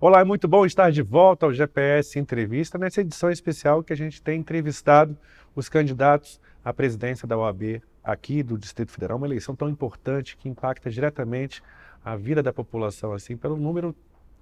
Olá, é muito bom estar de volta ao GPS Entrevista, nessa edição especial que a gente tem entrevistado os candidatos à presidência da OAB aqui do Distrito Federal, uma eleição tão importante que impacta diretamente a vida da população, assim, pelo número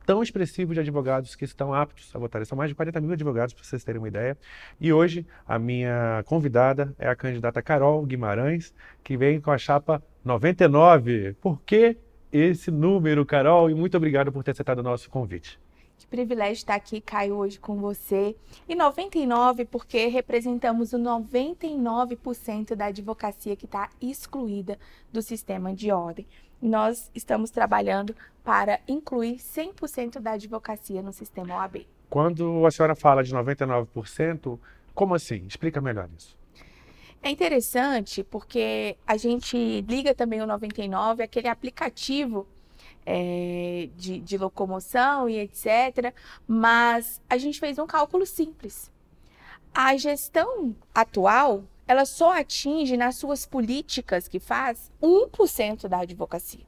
tão expressivo de advogados que estão aptos a votar. São mais de 40 mil advogados, para vocês terem uma ideia. E hoje a minha convidada é a candidata Carol Guimarães, que vem com a chapa 99. Por que esse número, Carol, e muito obrigado por ter aceitado o nosso convite. Que privilégio estar aqui, Caio, hoje com você. E 99, porque representamos o 99% da advocacia que está excluída do sistema de ordem. Nós estamos trabalhando para incluir 100% da advocacia no sistema OAB. Quando a senhora fala de 99%, como assim? Explica melhor isso. É interessante porque a gente liga também o 99, aquele aplicativo é, de, de locomoção e etc. Mas a gente fez um cálculo simples. A gestão atual, ela só atinge nas suas políticas que faz 1% da advocacia.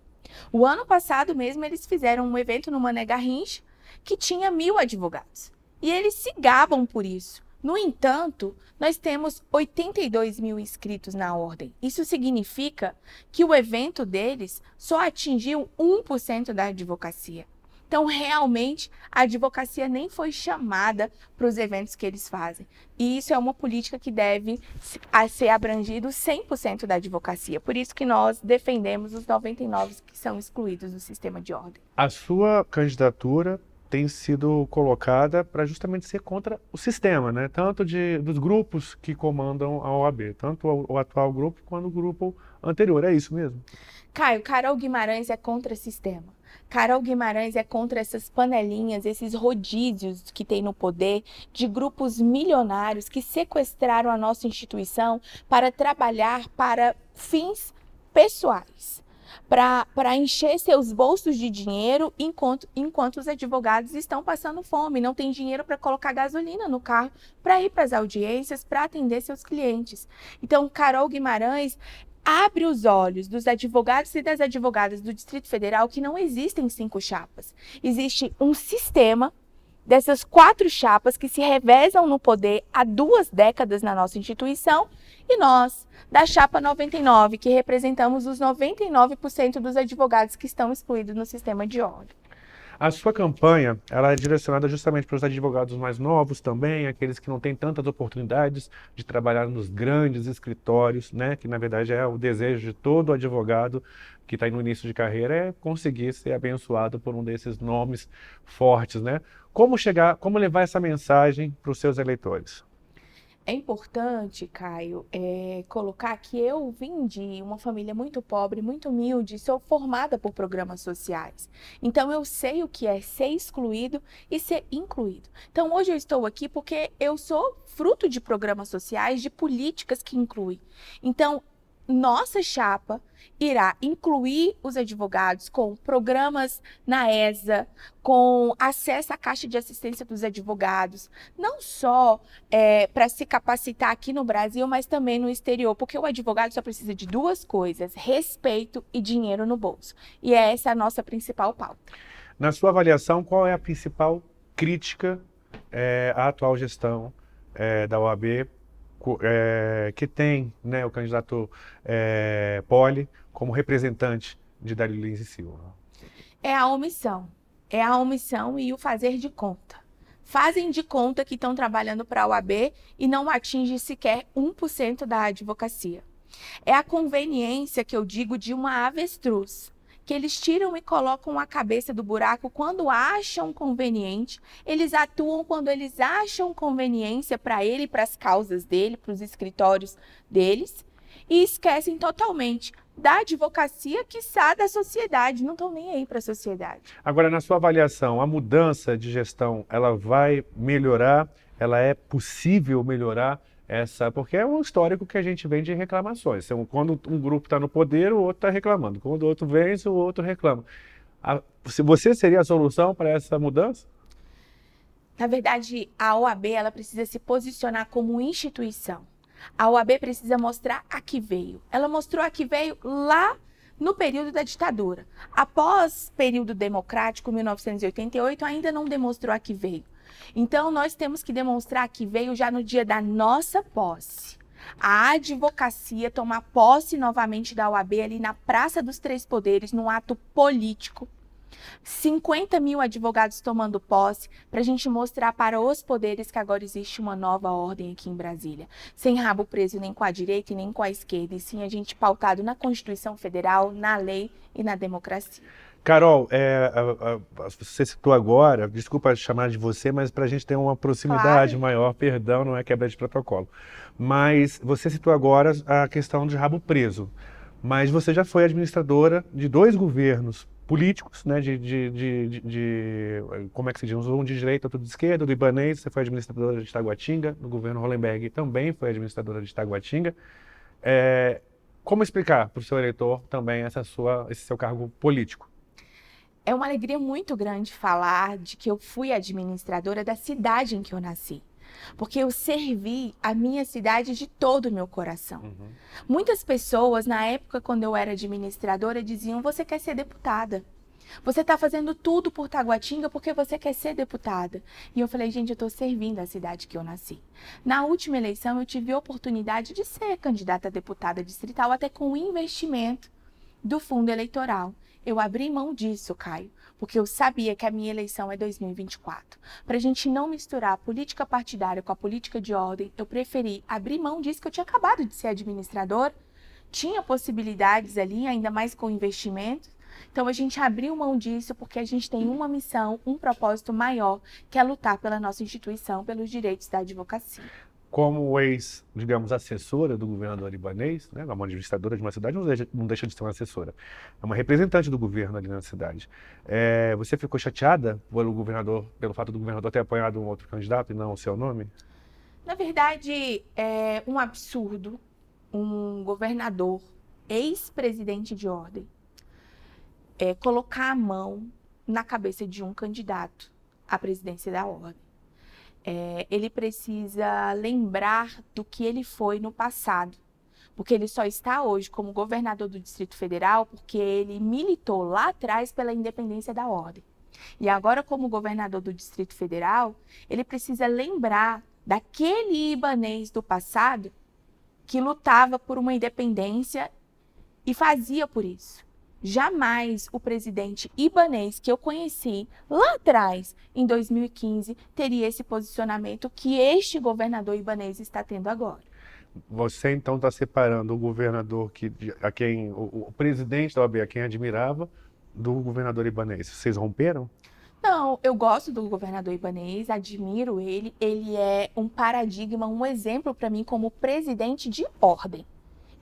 O ano passado mesmo eles fizeram um evento no Mané Garrincha que tinha mil advogados. E eles se gabam por isso. No entanto, nós temos 82 mil inscritos na ordem. Isso significa que o evento deles só atingiu 1% da advocacia. Então, realmente, a advocacia nem foi chamada para os eventos que eles fazem. E isso é uma política que deve ser abrangido 100% da advocacia. Por isso que nós defendemos os 99 que são excluídos do sistema de ordem. A sua candidatura tem sido colocada para justamente ser contra o sistema, né? tanto de, dos grupos que comandam a OAB, tanto o, o atual grupo quanto o grupo anterior. É isso mesmo? Caio, Carol Guimarães é contra o sistema. Carol Guimarães é contra essas panelinhas, esses rodízios que tem no poder de grupos milionários que sequestraram a nossa instituição para trabalhar para fins pessoais para encher seus bolsos de dinheiro enquanto, enquanto os advogados estão passando fome, não tem dinheiro para colocar gasolina no carro, para ir para as audiências, para atender seus clientes. Então, Carol Guimarães abre os olhos dos advogados e das advogadas do Distrito Federal que não existem cinco chapas. Existe um sistema dessas quatro chapas que se revezam no poder há duas décadas na nossa instituição e nós, da chapa 99, que representamos os 99% dos advogados que estão excluídos no sistema de ordem. A sua campanha ela é direcionada justamente para os advogados mais novos também, aqueles que não têm tantas oportunidades de trabalhar nos grandes escritórios, né? que na verdade é o desejo de todo advogado que está no início de carreira, é conseguir ser abençoado por um desses nomes fortes. Né? Como chegar, como levar essa mensagem para os seus eleitores? É importante, Caio, é, colocar que eu vim de uma família muito pobre, muito humilde, sou formada por programas sociais. Então eu sei o que é ser excluído e ser incluído. Então hoje eu estou aqui porque eu sou fruto de programas sociais, de políticas que incluem. Então nossa chapa irá incluir os advogados com programas na ESA, com acesso à Caixa de Assistência dos Advogados, não só é, para se capacitar aqui no Brasil, mas também no exterior, porque o advogado só precisa de duas coisas: respeito e dinheiro no bolso. E é essa é a nossa principal pauta. Na sua avaliação, qual é a principal crítica é, à atual gestão é, da OAB é, que tem né, o candidato é, Poli como representante de Dário Lins e Silva? É a omissão. É a omissão e o fazer de conta. Fazem de conta que estão trabalhando para a UAB e não atinge sequer 1% da advocacia. É a conveniência que eu digo de uma avestruz que eles tiram e colocam a cabeça do buraco quando acham conveniente, eles atuam quando eles acham conveniência para ele, para as causas dele, para os escritórios deles, e esquecem totalmente da advocacia, quiçá da sociedade, não estão nem aí para a sociedade. Agora, na sua avaliação, a mudança de gestão, ela vai melhorar? Ela é possível melhorar essa. Porque é um histórico que a gente vem de reclamações. Então, quando um grupo está no poder, o outro está reclamando. Quando o outro vence, o outro reclama. A, você seria a solução para essa mudança? Na verdade, a OAB ela precisa se posicionar como instituição. A OAB precisa mostrar a que veio. Ela mostrou a que veio lá no período da ditadura. Após período democrático, 1988, ainda não demonstrou a que veio. Então, nós temos que demonstrar que veio já no dia da nossa posse a advocacia tomar posse novamente da OAB ali na Praça dos Três Poderes, num ato político. 50 mil advogados tomando posse para a gente mostrar para os poderes que agora existe uma nova ordem aqui em Brasília. Sem rabo preso nem com a direita e nem com a esquerda, e sim a gente pautado na Constituição Federal, na lei e na democracia. Carol, é, a, a, você citou agora, desculpa chamar de você, mas para a gente ter uma proximidade claro. maior, perdão, não é quebra de protocolo. Mas você citou agora a questão de rabo preso. Mas você já foi administradora de dois governos políticos, né, de, de, de, de, como é que se diz, um de direita, outro de esquerda, do Ibanês, você foi administradora de Itaguatinga, no governo Hollenberg também foi administradora de Itaguatinga. É, como explicar para o seu eleitor também essa sua, esse seu cargo político? É uma alegria muito grande falar de que eu fui administradora da cidade em que eu nasci. Porque eu servi a minha cidade de todo o meu coração. Uhum. Muitas pessoas, na época, quando eu era administradora, diziam: Você quer ser deputada? Você está fazendo tudo por Taguatinga porque você quer ser deputada. E eu falei, gente, eu estou servindo a cidade que eu nasci. Na última eleição, eu tive a oportunidade de ser candidata a deputada distrital, até com o investimento do fundo eleitoral. Eu abri mão disso, Caio, porque eu sabia que a minha eleição é 2024. Para a gente não misturar a política partidária com a política de ordem, eu preferi abrir mão disso que eu tinha acabado de ser administrador, tinha possibilidades ali, ainda mais com investimentos. Então a gente abriu mão disso porque a gente tem uma missão, um propósito maior, que é lutar pela nossa instituição, pelos direitos da advocacia como ex, digamos, assessora do governador libanês, né, uma administradora de uma cidade, não deixa, não deixa de ser uma assessora, é uma representante do governo ali na cidade. É, você ficou chateada pelo governador, pelo fato do governador ter apoiado um outro candidato e não o seu nome? Na verdade, é um absurdo um governador, ex-presidente de ordem, é, colocar a mão na cabeça de um candidato à presidência da ordem é, ele precisa lembrar do que ele foi no passado. Porque ele só está hoje como governador do Distrito Federal porque ele militou lá atrás pela independência da ordem. E agora, como governador do Distrito Federal, ele precisa lembrar daquele ibanês do passado que lutava por uma independência e fazia por isso. Jamais o presidente ibanês que eu conheci lá atrás, em 2015, teria esse posicionamento que este governador ibanês está tendo agora. Você então está separando o governador que a quem o, o, presidente da OAB a quem admirava do governador ibanês. Vocês romperam? Não, eu gosto do governador ibanês, admiro ele. Ele é um paradigma, um exemplo para mim como presidente de ordem.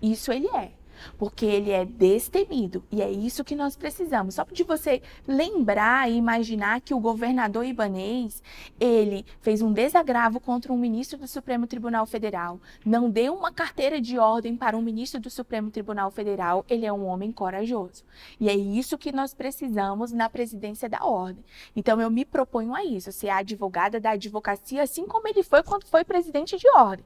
Isso ele é porque ele é destemido e é isso que nós precisamos. Só de você lembrar e imaginar que o governador ibanês, ele fez um desagravo contra um ministro do Supremo Tribunal Federal, não deu uma carteira de ordem para um ministro do Supremo Tribunal Federal, ele é um homem corajoso. E é isso que nós precisamos na presidência da ordem. Então eu me proponho a isso, ser advogada da advocacia, assim como ele foi quando foi presidente de ordem.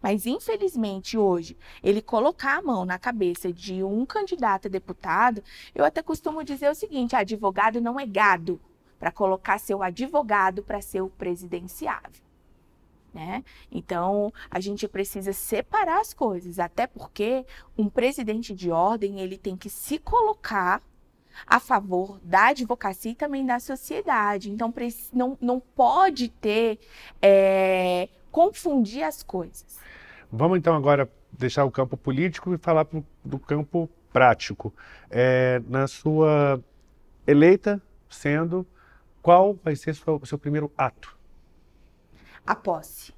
Mas, infelizmente, hoje, ele colocar a mão na cabeça de um candidato a deputado, eu até costumo dizer o seguinte: advogado não é gado para colocar seu advogado para ser o presidenciável. Né? Então, a gente precisa separar as coisas, até porque um presidente de ordem ele tem que se colocar a favor da advocacia e também da sociedade. Então, não, não pode ter é, confundir as coisas. Vamos então agora deixar o campo político e falar pro, do campo prático. É, na sua eleita sendo, qual vai ser o seu, seu primeiro ato? A posse.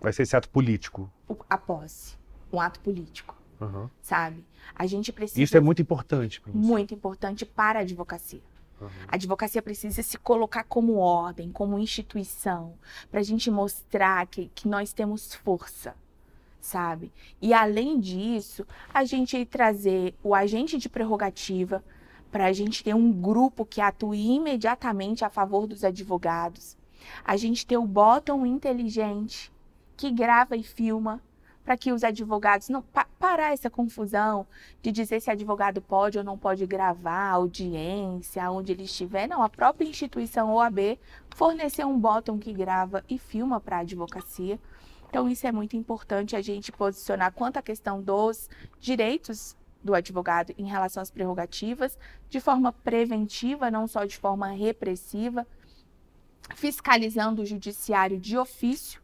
Vai ser esse ato político? O, a posse. Um ato político. Uhum. Sabe? A gente precisa. Isso é muito importante você. Muito importante para a advocacia. Uhum. A advocacia precisa se colocar como ordem, como instituição, para a gente mostrar que, que nós temos força, sabe? E além disso, a gente trazer o agente de prerrogativa para a gente ter um grupo que atue imediatamente a favor dos advogados. A gente ter o bottom inteligente que grava e filma para que os advogados não pa parar essa confusão de dizer se advogado pode ou não pode gravar audiência, onde ele estiver. Não, a própria instituição OAB forneceu um botão que grava e filma para a advocacia. Então, isso é muito importante a gente posicionar quanto à questão dos direitos do advogado em relação às prerrogativas, de forma preventiva, não só de forma repressiva, fiscalizando o judiciário de ofício,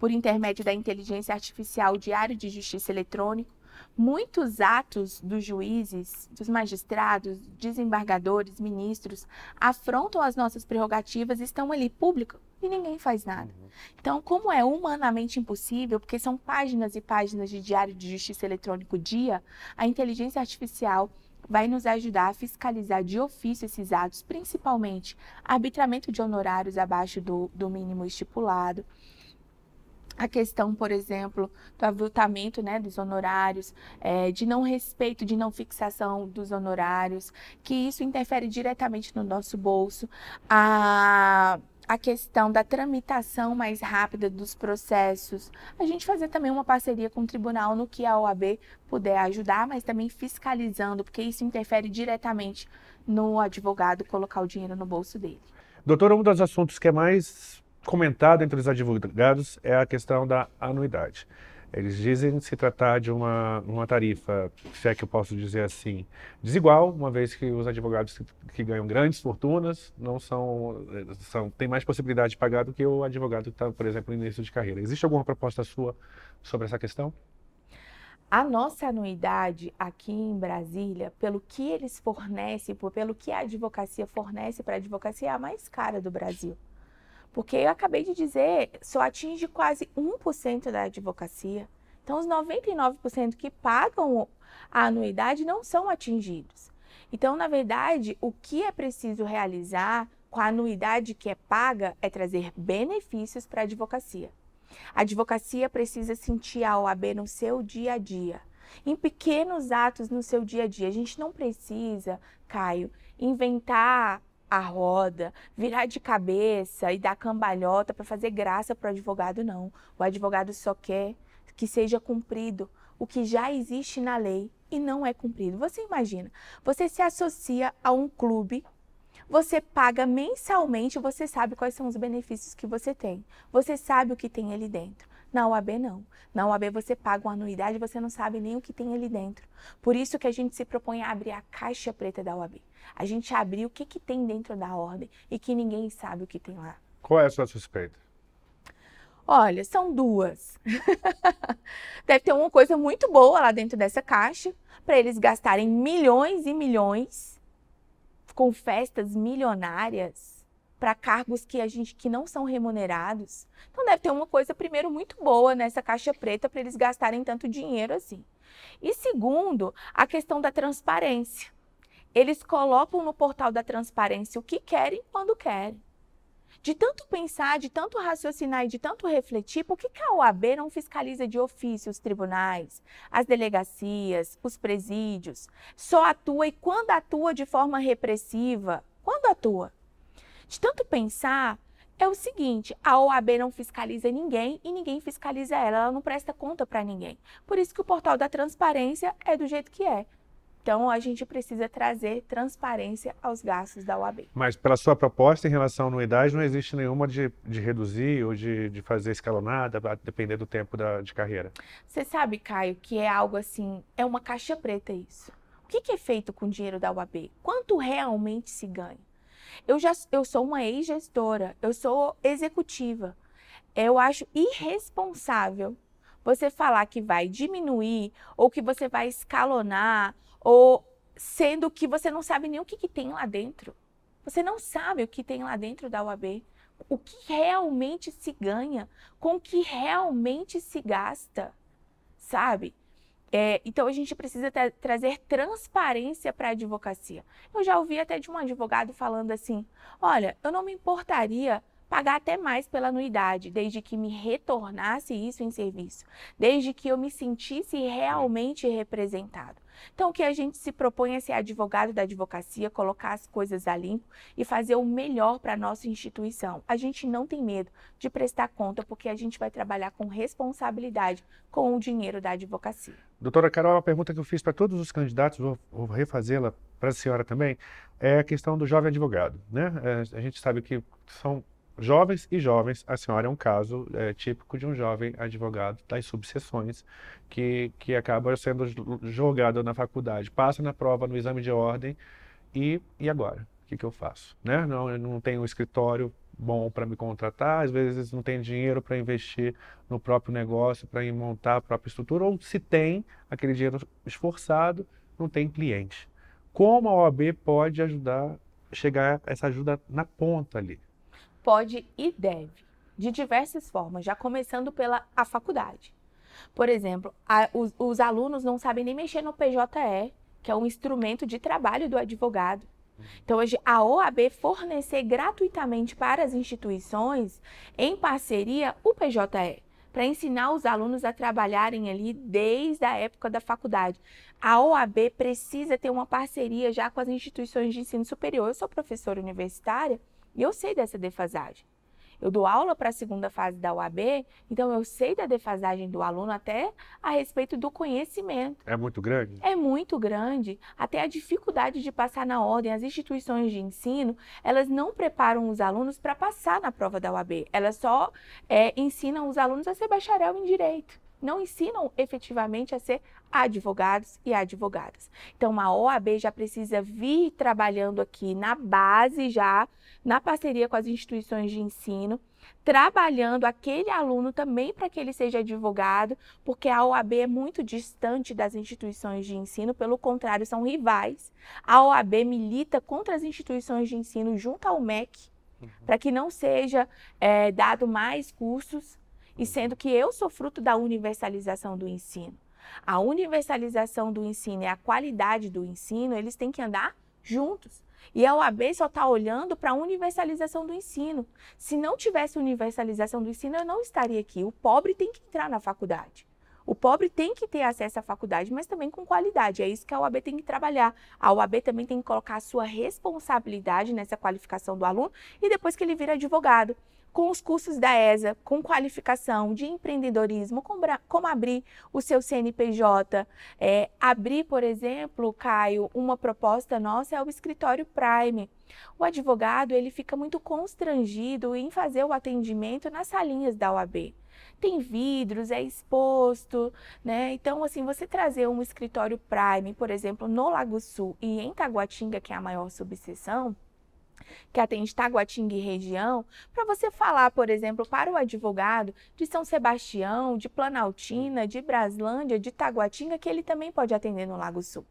por intermédio da inteligência artificial, Diário de Justiça Eletrônico, muitos atos dos juízes, dos magistrados, desembargadores, ministros afrontam as nossas prerrogativas, estão ali público e ninguém faz nada. Então, como é humanamente impossível, porque são páginas e páginas de diário de justiça eletrônico dia, a inteligência artificial vai nos ajudar a fiscalizar de ofício esses atos, principalmente arbitramento de honorários abaixo do, do mínimo estipulado, a questão, por exemplo, do avultamento né, dos honorários, é, de não respeito, de não fixação dos honorários, que isso interfere diretamente no nosso bolso. A a questão da tramitação mais rápida dos processos, a gente fazer também uma parceria com o tribunal no que a OAB puder ajudar, mas também fiscalizando, porque isso interfere diretamente no advogado colocar o dinheiro no bolso dele. Doutora, um dos assuntos que é mais comentado entre os advogados é a questão da anuidade. Eles dizem se tratar de uma, uma tarifa, se é que eu posso dizer assim, desigual, uma vez que os advogados que, que ganham grandes fortunas não são, são têm mais possibilidade de pagar do que o advogado que está, por exemplo, no início de carreira. Existe alguma proposta sua sobre essa questão? A nossa anuidade aqui em Brasília, pelo que eles fornecem, pelo que a advocacia fornece para a advocacia, é a mais cara do Brasil. Porque eu acabei de dizer, só atinge quase 1% da advocacia. Então, os 99% que pagam a anuidade não são atingidos. Então, na verdade, o que é preciso realizar com a anuidade que é paga é trazer benefícios para a advocacia. A advocacia precisa sentir a OAB no seu dia a dia, em pequenos atos no seu dia a dia. A gente não precisa, Caio, inventar a roda, virar de cabeça e dar cambalhota para fazer graça para o advogado, não. O advogado só quer que seja cumprido o que já existe na lei e não é cumprido. Você imagina, você se associa a um clube, você paga mensalmente, você sabe quais são os benefícios que você tem, você sabe o que tem ali dentro. Na UAB não. Na UAB você paga uma anuidade, você não sabe nem o que tem ali dentro. Por isso que a gente se propõe a abrir a caixa preta da UAB a gente abrir o que, que tem dentro da ordem e que ninguém sabe o que tem lá. Qual é a sua suspeita? Olha, são duas. Deve ter uma coisa muito boa lá dentro dessa caixa para eles gastarem milhões e milhões com festas milionárias para cargos que a gente que não são remunerados. Então deve ter uma coisa primeiro muito boa nessa caixa preta para eles gastarem tanto dinheiro assim. E segundo, a questão da transparência. Eles colocam no portal da transparência o que querem quando querem. De tanto pensar, de tanto raciocinar e de tanto refletir, por que a OAB não fiscaliza de ofício os tribunais, as delegacias, os presídios? Só atua e quando atua de forma repressiva? Quando atua? De tanto pensar, é o seguinte: a OAB não fiscaliza ninguém e ninguém fiscaliza ela, ela não presta conta para ninguém. Por isso que o portal da transparência é do jeito que é. Então, a gente precisa trazer transparência aos gastos da UAB. Mas, pela sua proposta em relação à anuidade, não existe nenhuma de, de reduzir ou de, de fazer escalonada, a depender do tempo da, de carreira? Você sabe, Caio, que é algo assim, é uma caixa preta isso. O que, que é feito com o dinheiro da UAB? Quanto realmente se ganha? Eu, já, eu sou uma ex-gestora, eu sou executiva. Eu acho irresponsável você falar que vai diminuir ou que você vai escalonar ou sendo que você não sabe nem o que, que tem lá dentro. Você não sabe o que tem lá dentro da UAB. O que realmente se ganha, com o que realmente se gasta, sabe? É, então a gente precisa tra trazer transparência para a advocacia. Eu já ouvi até de um advogado falando assim: olha, eu não me importaria pagar até mais pela anuidade, desde que me retornasse isso em serviço, desde que eu me sentisse realmente representado. Então, o que a gente se propõe é ser advogado da advocacia, colocar as coisas a limpo e fazer o melhor para a nossa instituição. A gente não tem medo de prestar conta, porque a gente vai trabalhar com responsabilidade com o dinheiro da advocacia. Doutora Carol, a pergunta que eu fiz para todos os candidatos, vou, vou refazê-la para a senhora também, é a questão do jovem advogado. Né? É, a gente sabe que são jovens e jovens, a senhora é um caso é, típico de um jovem advogado das subseções que, que acaba sendo jogado na faculdade, passa na prova, no exame de ordem e, e agora? O que, que eu faço? Né? Não, eu não tenho um escritório bom para me contratar, às vezes não tem dinheiro para investir no próprio negócio, para montar a própria estrutura, ou se tem aquele dinheiro esforçado, não tem cliente. Como a OAB pode ajudar, chegar essa ajuda na ponta ali? pode e deve, de diversas formas, já começando pela a faculdade. Por exemplo, a, os, os, alunos não sabem nem mexer no PJE, que é um instrumento de trabalho do advogado. Então, hoje, a OAB fornecer gratuitamente para as instituições, em parceria, o PJE, para ensinar os alunos a trabalharem ali desde a época da faculdade. A OAB precisa ter uma parceria já com as instituições de ensino superior. Eu sou professora universitária e eu sei dessa defasagem. Eu dou aula para a segunda fase da UAB, então eu sei da defasagem do aluno até a respeito do conhecimento. É muito grande? É muito grande. Até a dificuldade de passar na ordem. As instituições de ensino, elas não preparam os alunos para passar na prova da UAB. Elas só é, ensinam os alunos a ser bacharel em direito não ensinam efetivamente a ser advogados e advogadas. Então, a OAB já precisa vir trabalhando aqui na base, já na parceria com as instituições de ensino, trabalhando aquele aluno também para que ele seja advogado, porque a OAB é muito distante das instituições de ensino, pelo contrário, são rivais. A OAB milita contra as instituições de ensino junto ao MEC. Uhum. Para que não seja é, dado mais cursos e sendo que eu sou fruto da universalização do ensino. A universalização do ensino e a qualidade do ensino, eles têm que andar juntos. E a OAB só está olhando para a universalização do ensino. Se não tivesse universalização do ensino, eu não estaria aqui. O pobre tem que entrar na faculdade. O pobre tem que ter acesso à faculdade, mas também com qualidade. É isso que a OAB tem que trabalhar. A OAB também tem que colocar a sua responsabilidade nessa qualificação do aluno e depois que ele vira advogado com os cursos da ESA, com qualificação de empreendedorismo, com, como abrir o seu CNPJ. É, abrir, por exemplo, Caio, uma proposta nossa é o escritório Prime. O advogado ele fica muito constrangido em fazer o atendimento nas salinhas da OAB tem vidros, é exposto, né? Então, assim, você trazer um escritório Prime, por exemplo, no Lago Sul e em Taguatinga, que é a maior subseção, que atende Taguatinga e região, para você falar, por exemplo, para o advogado de São Sebastião, de Planaltina, de Braslândia, de Taguatinga, que ele também pode atender no Lago Sul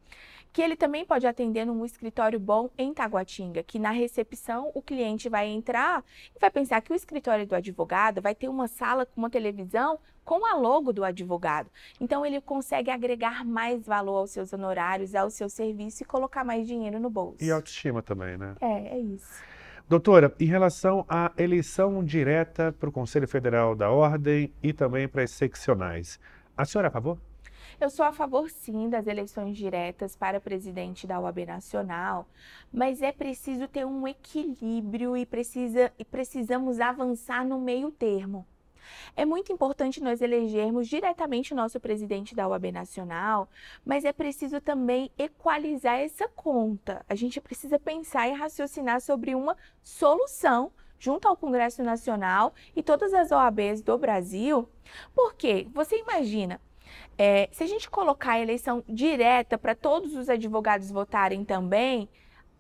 que ele também pode atender num escritório bom em Taguatinga, que na recepção o cliente vai entrar e vai pensar que o escritório do advogado vai ter uma sala com uma televisão com a logo do advogado. Então ele consegue agregar mais valor aos seus honorários, ao seu serviço e colocar mais dinheiro no bolso. E autoestima também, né? É, é isso. Doutora, em relação à eleição direta para o Conselho Federal da Ordem e também para as seccionais, a senhora é a favor? Eu sou a favor, sim, das eleições diretas para presidente da OAB Nacional, mas é preciso ter um equilíbrio e, precisa, e precisamos avançar no meio termo. É muito importante nós elegermos diretamente o nosso presidente da UAB Nacional, mas é preciso também equalizar essa conta. A gente precisa pensar e raciocinar sobre uma solução junto ao Congresso Nacional e todas as OABs do Brasil, porque você imagina, é, se a gente colocar a eleição direta para todos os advogados votarem também,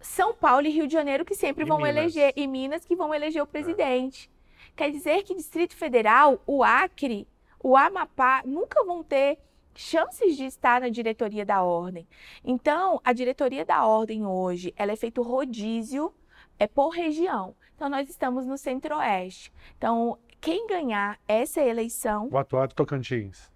São Paulo e Rio de Janeiro que sempre e vão Minas. eleger, e Minas que vão eleger o é. presidente. É. Quer dizer que Distrito Federal, o Acre, o Amapá, nunca vão ter chances de estar na diretoria da ordem. Então, a diretoria da ordem hoje, ela é feito rodízio, é por região. Então, nós estamos no Centro-Oeste. Então, quem ganhar essa eleição... O atuado Tocantins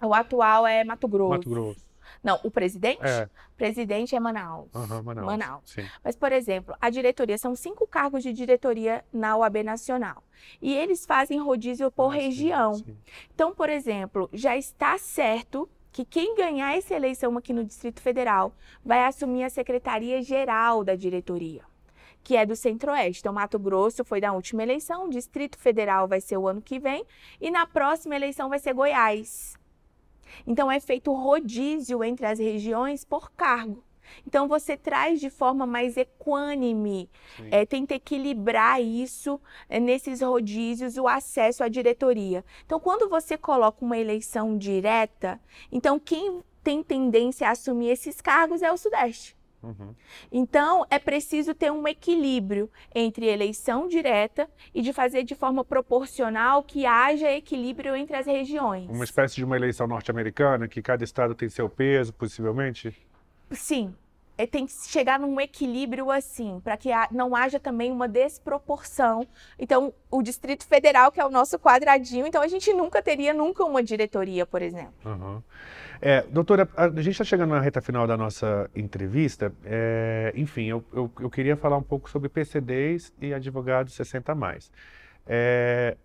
o atual é Mato Grosso. Mato Grosso. Não, o presidente? É. Presidente é Manaus. Uhum, Manaus. Manaus. Mas, por exemplo, a diretoria, são cinco cargos de diretoria na UAB Nacional. E eles fazem rodízio por ah, região. Sim, sim. Então, por exemplo, já está certo que quem ganhar essa eleição aqui no Distrito Federal vai assumir a secretaria geral da diretoria que é do Centro-Oeste. Então, Mato Grosso foi da última eleição, Distrito Federal vai ser o ano que vem, e na próxima eleição vai ser Goiás. Então é feito rodízio entre as regiões por cargo. Então você traz de forma mais equânime, é, tenta equilibrar isso é, nesses rodízios o acesso à diretoria. Então quando você coloca uma eleição direta, então quem tem tendência a assumir esses cargos é o Sudeste. Uhum. Então, é preciso ter um equilíbrio entre eleição direta e de fazer de forma proporcional que haja equilíbrio entre as regiões. Uma espécie de uma eleição norte-americana, que cada estado tem seu peso, possivelmente? Sim. É, tem que chegar num equilíbrio assim, para que não haja também uma desproporção. Então, o Distrito Federal, que é o nosso quadradinho, então a gente nunca teria nunca uma diretoria, por exemplo. Uhum. É, doutora, a gente está chegando na reta final da nossa entrevista. É, enfim, eu, eu, eu, queria falar um pouco sobre PCDs e advogados 60 mais. É,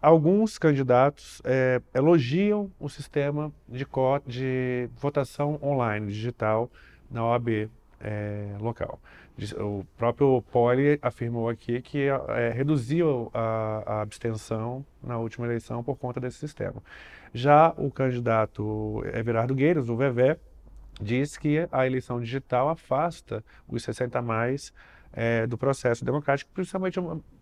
alguns candidatos é, elogiam o sistema de, de votação online digital na OAB é, local. O próprio Poli afirmou aqui que é, é, reduziu a, a, abstenção na última eleição por conta desse sistema. Já o candidato Everardo Gueiros, o VV, diz que a eleição digital afasta os 60 mais é, do processo democrático, principalmente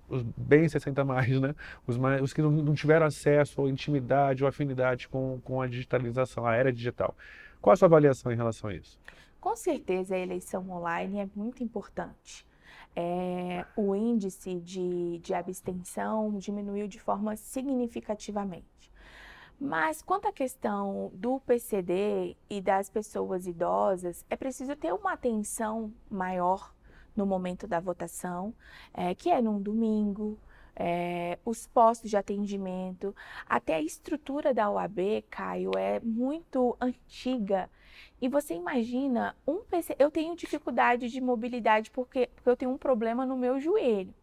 os bem 60 mais, né? Os, mais, os que não tiveram acesso ou intimidade ou afinidade com, com a digitalização, a era digital. Qual a sua avaliação em relação a isso? Com certeza, a eleição online é muito importante. É, o índice de, de abstenção diminuiu de forma significativamente. Mas quanto à questão do PCD e das pessoas idosas, é preciso ter uma atenção maior no momento da votação, é, que é num domingo, é, os postos de atendimento, até a estrutura da OAB, Caio, é muito antiga e você imagina um PC. Eu tenho dificuldade de mobilidade porque, porque eu tenho um problema no meu joelho.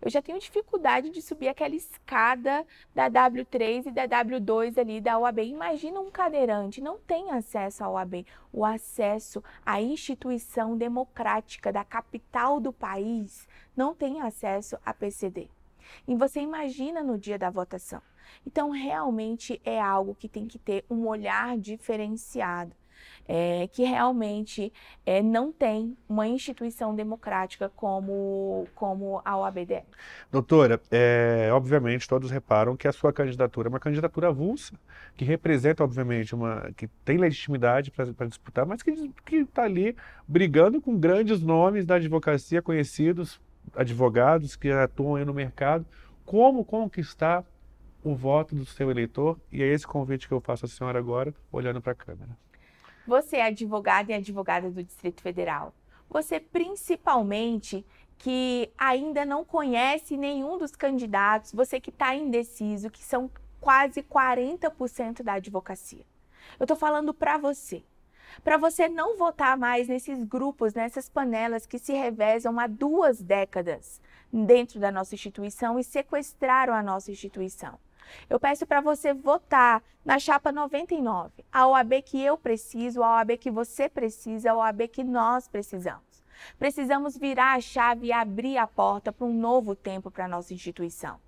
Eu já tenho dificuldade de subir aquela escada da W3 e da W2 ali da OAB. Imagina um cadeirante, não tem acesso à OAB. O acesso à instituição democrática da capital do país não tem acesso a PCD. E você imagina no dia da votação. Então, realmente é algo que tem que ter um olhar diferenciado é, que realmente é, não tem uma instituição democrática como, como a OABD. É. Doutora, é, obviamente todos reparam que a sua candidatura é uma candidatura avulsa, que representa, obviamente, uma que tem legitimidade para disputar, mas que está ali brigando com grandes nomes da advocacia, conhecidos advogados que atuam aí no mercado. Como conquistar o voto do seu eleitor? E é esse convite que eu faço à senhora agora, olhando para a câmera. Você é advogado e advogada do Distrito Federal. Você principalmente que ainda não conhece nenhum dos candidatos, você que está indeciso, que são quase 40% da advocacia. Eu estou falando para você. Para você não votar mais nesses grupos, nessas panelas que se revezam há duas décadas dentro da nossa instituição e sequestraram a nossa instituição. Eu peço para você votar na chapa 99, a OAB que eu preciso, a OAB que você precisa, a OAB que nós precisamos. Precisamos virar a chave e abrir a porta para um novo tempo para a nossa instituição.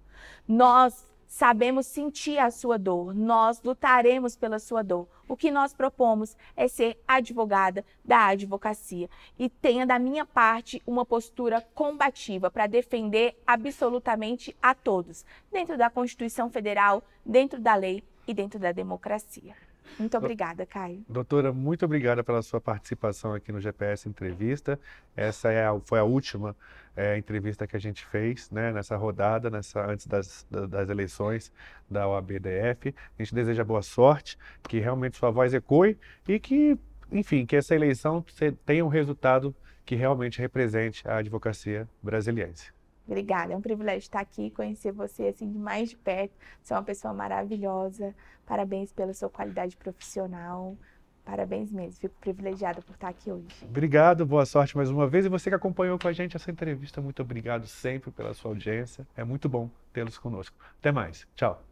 Nós sabemos sentir a sua dor, nós lutaremos pela sua dor. O que nós propomos é ser advogada da advocacia e tenha da minha parte uma postura combativa para defender absolutamente a todos, dentro da Constituição Federal, dentro da lei e dentro da democracia. Muito obrigada, Caio. Doutora, muito obrigada pela sua participação aqui no GPS Entrevista. Essa é a, foi a última é, entrevista que a gente fez né, nessa rodada, nessa, antes das, das eleições da OABDF. A gente deseja boa sorte, que realmente sua voz ecoe e que, enfim, que essa eleição tenha um resultado que realmente represente a advocacia brasileira. Obrigada, é um privilégio estar aqui, conhecer você assim de mais de perto. Você é uma pessoa maravilhosa. Parabéns pela sua qualidade profissional. Parabéns mesmo, fico privilegiada por estar aqui hoje. Obrigado, boa sorte mais uma vez. E você que acompanhou com a gente essa entrevista, muito obrigado sempre pela sua audiência. É muito bom tê-los conosco. Até mais. Tchau.